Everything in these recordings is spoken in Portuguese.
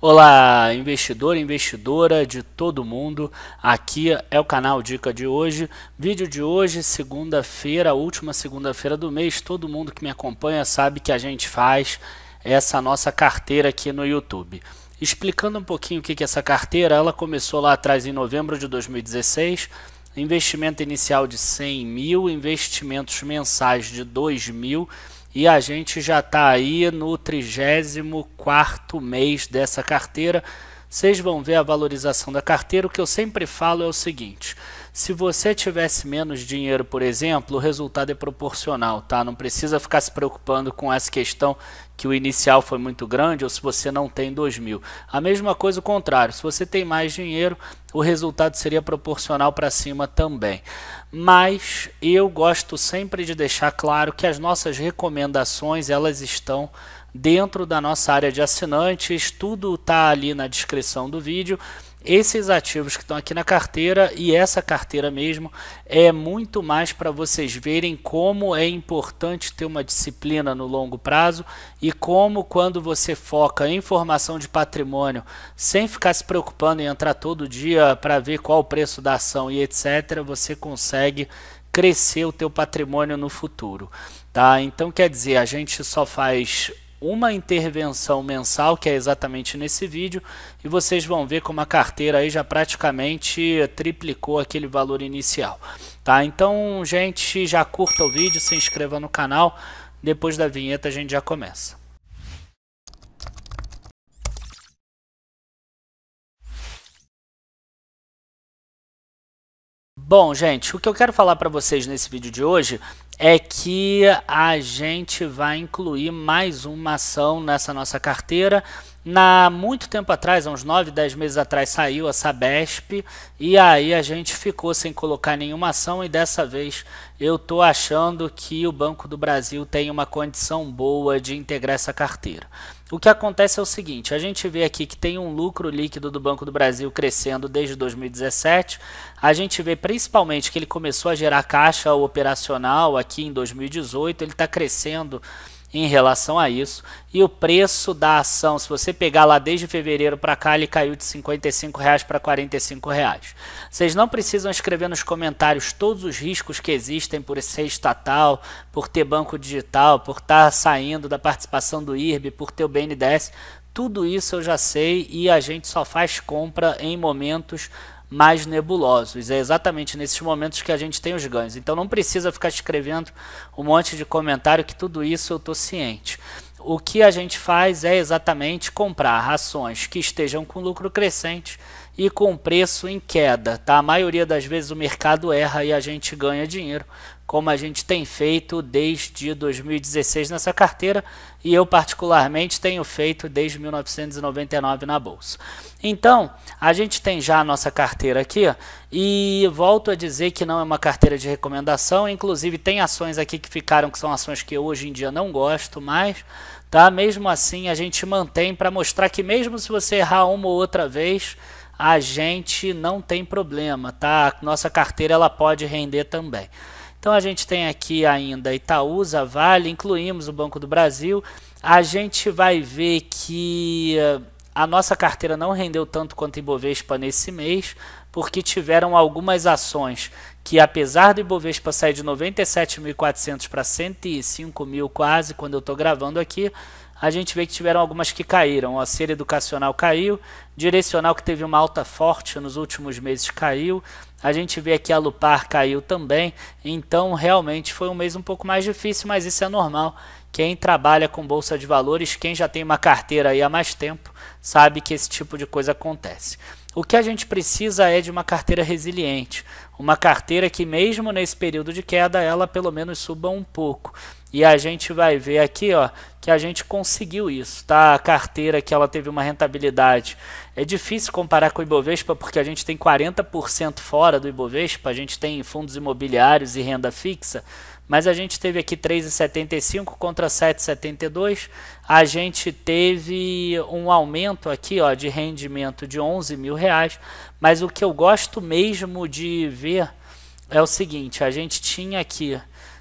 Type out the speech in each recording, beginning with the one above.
Olá, investidor e investidora de todo mundo. Aqui é o canal Dica de hoje. Vídeo de hoje, segunda-feira, última segunda-feira do mês. Todo mundo que me acompanha sabe que a gente faz essa nossa carteira aqui no YouTube. Explicando um pouquinho o que é essa carteira, ela começou lá atrás em novembro de 2016. Investimento inicial de 100 mil, investimentos mensais de 2 mil e a gente já está aí no 34 mês dessa carteira. Vocês vão ver a valorização da carteira. O que eu sempre falo é o seguinte: se você tivesse menos dinheiro, por exemplo, o resultado é proporcional, tá? Não precisa ficar se preocupando com essa questão que o inicial foi muito grande ou se você não tem 2 mil. A mesma coisa o contrário, se você tem mais dinheiro, o resultado seria proporcional para cima também. Mas eu gosto sempre de deixar claro que as nossas recomendações, elas estão dentro da nossa área de assinantes, tudo está ali na descrição do vídeo esses ativos que estão aqui na carteira e essa carteira mesmo é muito mais para vocês verem como é importante ter uma disciplina no longo prazo e como quando você foca em formação de patrimônio sem ficar se preocupando em entrar todo dia para ver qual o preço da ação e etc, você consegue crescer o teu patrimônio no futuro, tá? Então quer dizer, a gente só faz uma intervenção mensal, que é exatamente nesse vídeo, e vocês vão ver como a carteira aí já praticamente triplicou aquele valor inicial. Tá? Então, gente, já curta o vídeo, se inscreva no canal, depois da vinheta a gente já começa. Bom, gente, o que eu quero falar para vocês nesse vídeo de hoje é que a gente vai incluir mais uma ação nessa nossa carteira. Na muito tempo atrás, há uns 9, 10 meses atrás, saiu a Sabesp e aí a gente ficou sem colocar nenhuma ação e dessa vez eu tô achando que o Banco do Brasil tem uma condição boa de integrar essa carteira. O que acontece é o seguinte: a gente vê aqui que tem um lucro líquido do Banco do Brasil crescendo desde 2017. A gente vê principalmente que ele começou a gerar caixa operacional aqui em 2018, ele está crescendo em relação a isso. E o preço da ação, se você pegar lá desde fevereiro para cá, ele caiu de R$ reais para R$ reais. Vocês não precisam escrever nos comentários todos os riscos que existem por ser estatal, por ter banco digital, por estar tá saindo da participação do IRB, por ter o BNDES. Tudo isso eu já sei e a gente só faz compra em momentos mais nebulosos. É exatamente nesses momentos que a gente tem os ganhos. Então não precisa ficar escrevendo um monte de comentário que tudo isso eu estou ciente. O que a gente faz é exatamente comprar ações que estejam com lucro crescente e com preço em queda. Tá? A maioria das vezes o mercado erra e a gente ganha dinheiro como a gente tem feito desde 2016 nessa carteira e eu particularmente tenho feito desde 1999 na bolsa. Então, a gente tem já a nossa carteira aqui e volto a dizer que não é uma carteira de recomendação, inclusive tem ações aqui que ficaram que são ações que hoje em dia não gosto mais, tá? Mesmo assim, a gente mantém para mostrar que mesmo se você errar uma ou outra vez, a gente não tem problema, tá? A nossa carteira ela pode render também. Então a gente tem aqui ainda Itaúsa, Vale, incluímos o Banco do Brasil. A gente vai ver que eh, a nossa carteira não rendeu tanto quanto Ibovespa nesse mês, porque tiveram algumas ações que, apesar do Ibovespa sair de 97.400 para 105 mil quase, quando eu estou gravando aqui, a gente vê que tiveram algumas que caíram. a série educacional caiu, direcional que teve uma alta forte nos últimos meses caiu. A gente vê que a Lupar caiu também. Então, realmente foi um mês um pouco mais difícil, mas isso é normal. Quem trabalha com bolsa de valores, quem já tem uma carteira aí há mais tempo, sabe que esse tipo de coisa acontece. O que a gente precisa é de uma carteira resiliente, uma carteira que mesmo nesse período de queda ela pelo menos suba um pouco. E a gente vai ver aqui, ó, que a gente conseguiu isso, tá? A carteira que ela teve uma rentabilidade. É difícil comparar com o Ibovespa porque a gente tem 40% fora do Ibovespa, a gente tem fundos imobiliários e renda fixa, mas a gente teve aqui 3,75 contra 7,72. A gente teve um aumento aqui ó, de rendimento de 11 mil reais. Mas o que eu gosto mesmo de ver é o seguinte: a gente tinha aqui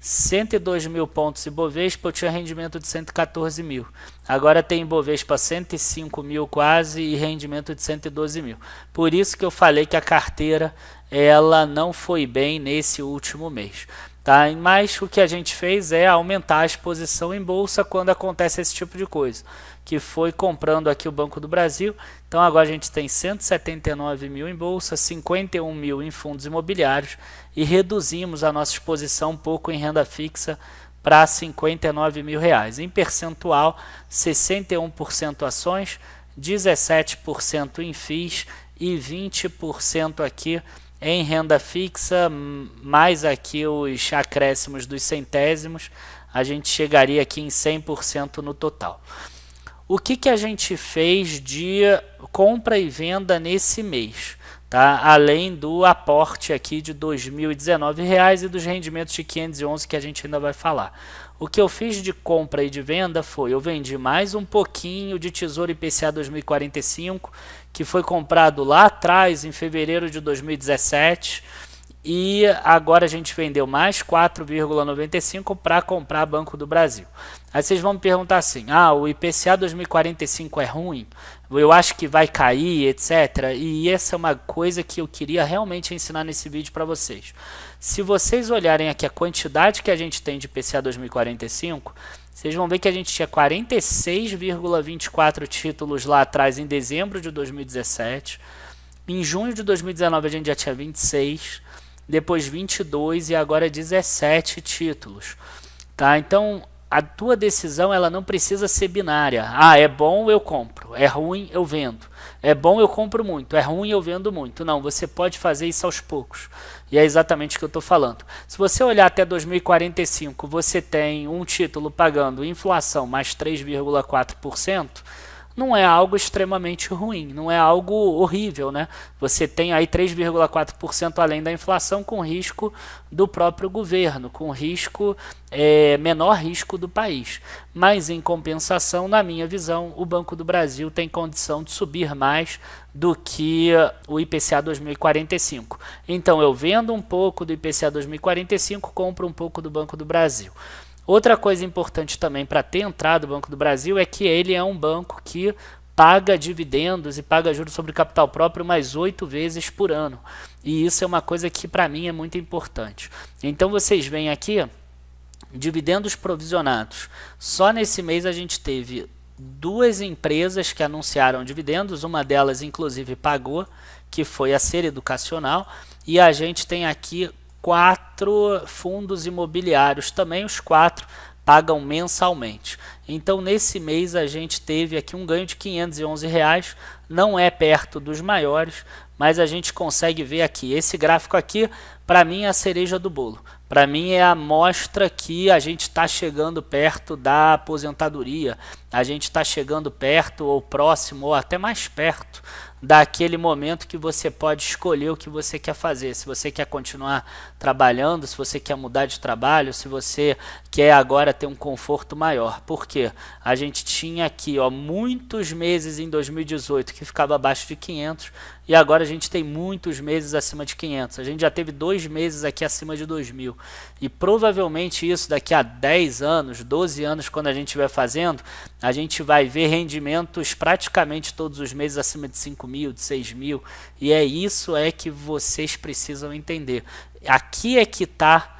102 mil pontos Ibovespa, eu tinha rendimento de 114 mil. Agora tem bovespa 105 mil quase e rendimento de 112 mil. Por isso que eu falei que a carteira ela não foi bem nesse último mês. Tá? Mas o que a gente fez é aumentar a exposição em bolsa quando acontece esse tipo de coisa, que foi comprando aqui o Banco do Brasil. Então agora a gente tem 179 mil em bolsa, 51 mil em fundos imobiliários e reduzimos a nossa exposição um pouco em renda fixa para 59 mil reais. Em percentual, 61% ações, 17% em FIIs e 20% aqui em renda fixa, mais aqui os acréscimos dos centésimos, a gente chegaria aqui em 100% no total. O que, que a gente fez de compra e venda nesse mês? Tá? Além do aporte aqui de R$ 2019 reais e dos rendimentos de 511 que a gente ainda vai falar. O que eu fiz de compra e de venda foi, eu vendi mais um pouquinho de Tesouro IPCA 2045, que foi comprado lá atrás, em fevereiro de 2017, e agora a gente vendeu mais 4,95 para comprar Banco do Brasil. Aí vocês vão me perguntar assim: ah, o IPCA 2045 é ruim? eu acho que vai cair, etc. E essa é uma coisa que eu queria realmente ensinar nesse vídeo para vocês. Se vocês olharem aqui a quantidade que a gente tem de PCA 2045, vocês vão ver que a gente tinha 46,24 títulos lá atrás em dezembro de 2017. Em junho de 2019 a gente já tinha 26, depois 22 e agora 17 títulos. Tá? Então, a tua decisão ela não precisa ser binária. Ah, é bom, eu compro. É ruim, eu vendo. É bom, eu compro muito. É ruim, eu vendo muito. Não, você pode fazer isso aos poucos. E é exatamente o que eu estou falando. Se você olhar até 2045, você tem um título pagando inflação mais 3,4% não é algo extremamente ruim, não é algo horrível. Né? Você tem aí 3,4% além da inflação com risco do próprio governo, com risco é, menor risco do país. Mas, em compensação, na minha visão, o Banco do Brasil tem condição de subir mais do que o IPCA 2045. Então, eu vendo um pouco do IPCA 2045, compro um pouco do Banco do Brasil. Outra coisa importante também para ter entrado no Banco do Brasil é que ele é um banco que paga dividendos e paga juros sobre capital próprio mais oito vezes por ano. E isso é uma coisa que para mim é muito importante. Então vocês veem aqui dividendos provisionados. Só nesse mês a gente teve duas empresas que anunciaram dividendos, uma delas inclusive pagou, que foi a Ser Educacional, e a gente tem aqui quatro fundos imobiliários, também os quatro pagam mensalmente. Então, nesse mês, a gente teve aqui um ganho de R$ reais não é perto dos maiores, mas a gente consegue ver aqui. Esse gráfico aqui, para mim, é a cereja do bolo. Para mim, é a mostra que a gente está chegando perto da aposentadoria. A gente está chegando perto, ou próximo, ou até mais perto daquele momento que você pode escolher o que você quer fazer. Se você quer continuar trabalhando, se você quer mudar de trabalho, se você quer agora ter um conforto maior. Por quê? A gente tinha aqui ó, muitos meses em 2018 que que ficava abaixo de 500 e agora a gente tem muitos meses acima de 500. A gente já teve dois meses aqui acima de 2000 e provavelmente isso daqui a 10 anos, 12 anos, quando a gente estiver fazendo, a gente vai ver rendimentos praticamente todos os meses acima de 5 mil, de 6 mil e é isso é que vocês precisam entender. Aqui é que está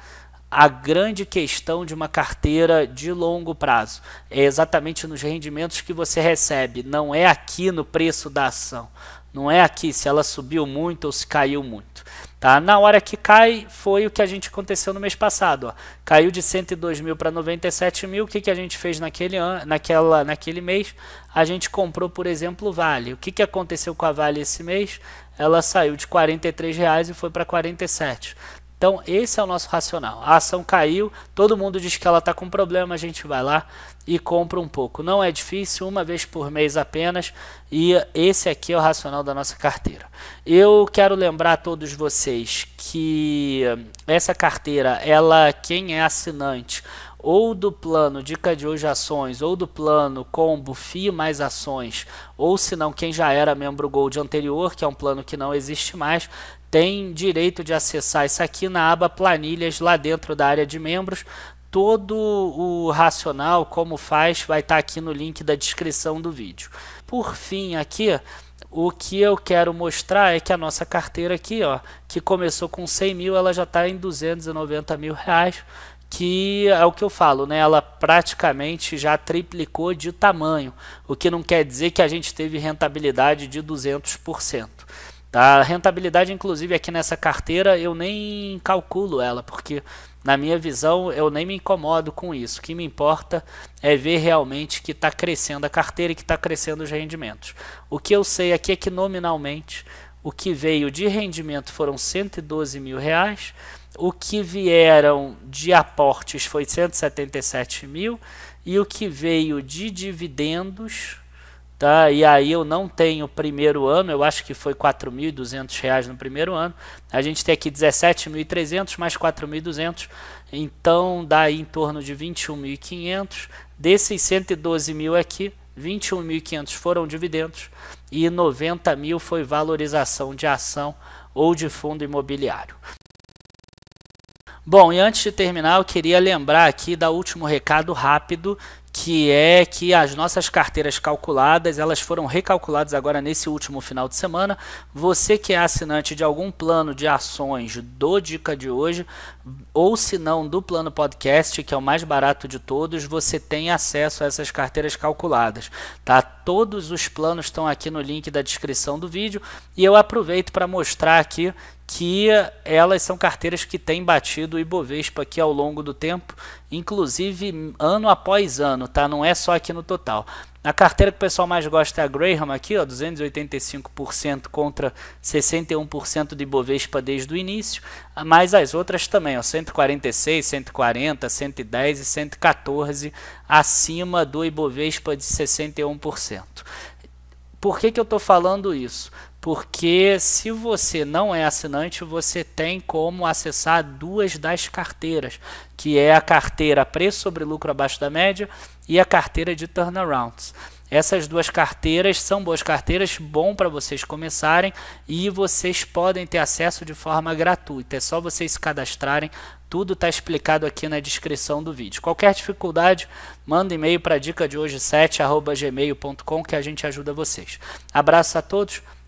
a grande questão de uma carteira de longo prazo. É exatamente nos rendimentos que você recebe, não é aqui no preço da ação. Não é aqui se ela subiu muito ou se caiu muito. Tá? Na hora que cai, foi o que a gente aconteceu no mês passado. Ó. Caiu de 102 mil para 97 mil. O que, que a gente fez naquele, an naquela, naquele mês? A gente comprou, por exemplo, Vale. O que, que aconteceu com a Vale esse mês? Ela saiu de R$ reais e foi para 47. Então, esse é o nosso racional. A ação caiu, todo mundo diz que ela está com problema, a gente vai lá e compra um pouco. Não é difícil, uma vez por mês apenas, e esse aqui é o racional da nossa carteira. Eu quero lembrar a todos vocês que essa carteira, ela quem é assinante ou do plano Dica de Hoje Ações, ou do plano Combo fii mais Ações, ou se não, quem já era membro Gold anterior, que é um plano que não existe mais, tem direito de acessar isso aqui na aba planilhas lá dentro da área de membros. Todo o racional, como faz, vai estar tá aqui no link da descrição do vídeo. Por fim, aqui o que eu quero mostrar é que a nossa carteira aqui, ó, que começou com 100 mil, ela já está em 290 mil reais, que é o que eu falo, né? Ela praticamente já triplicou de tamanho, o que não quer dizer que a gente teve rentabilidade de 200%. Tá? A rentabilidade, inclusive, aqui nessa carteira eu nem calculo ela, porque na minha visão eu nem me incomodo com isso. O que me importa é ver realmente que está crescendo a carteira e que está crescendo os rendimentos. O que eu sei aqui é que nominalmente o que veio de rendimento foram 112 mil reais, o que vieram de aportes foi 177 mil e o que veio de dividendos Tá? E aí eu não tenho o primeiro ano, eu acho que foi R$ 4.200 no primeiro ano. A gente tem aqui R$ 17.300 mais R$ 4.200, então dá em torno de R$ 21.500. Desses 112 mil aqui, 21.500 foram dividendos e 90 mil foi valorização de ação ou de fundo imobiliário. Bom, e antes de terminar, eu queria lembrar aqui da último recado rápido que é que as nossas carteiras calculadas, elas foram recalculadas agora nesse último final de semana. Você que é assinante de algum plano de ações do Dica de hoje, ou se não do plano podcast, que é o mais barato de todos, você tem acesso a essas carteiras calculadas, tá? Todos os planos estão aqui no link da descrição do vídeo e eu aproveito para mostrar aqui que eh, elas são carteiras que têm batido o Ibovespa aqui ao longo do tempo, inclusive ano após ano, tá? Não é só aqui no total. A carteira que o pessoal mais gosta é a Graham aqui, ó, 285% contra 61% de Ibovespa desde o início, mas as outras também, ó, 146, 140, 110 e 114 acima do Ibovespa de 61%. Por que, que eu estou falando isso? porque se você não é assinante, você tem como acessar duas das carteiras, que é a carteira preço sobre lucro abaixo da média e a carteira de turnarounds. Essas duas carteiras são boas carteiras, bom para vocês começarem e vocês podem ter acesso de forma gratuita. É só vocês se cadastrarem. Tudo está explicado aqui na descrição do vídeo. Qualquer dificuldade, manda e-mail para dica de hoje 7 gmail.com que a gente ajuda vocês. Abraço a todos